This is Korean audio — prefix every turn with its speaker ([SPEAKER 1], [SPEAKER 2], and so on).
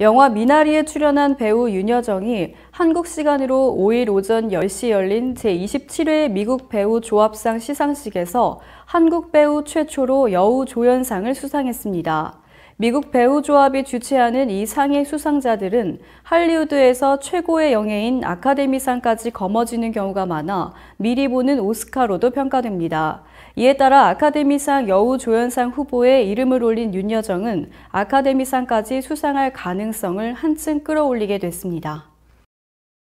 [SPEAKER 1] 영화 미나리에 출연한 배우 윤여정이 한국 시간으로 5일 오전 10시 열린 제27회 미국 배우 조합상 시상식에서 한국 배우 최초로 여우 조연상을 수상했습니다. 미국 배우 조합이 주최하는 이 상의 수상자들은 할리우드에서 최고의 영예인 아카데미상까지 거머쥐는 경우가 많아 미리 보는 오스카로도 평가됩니다. 이에 따라 아카데미상 여우조연상 후보에 이름을 올린 윤여정은 아카데미상까지 수상할 가능성을 한층 끌어올리게 됐습니다.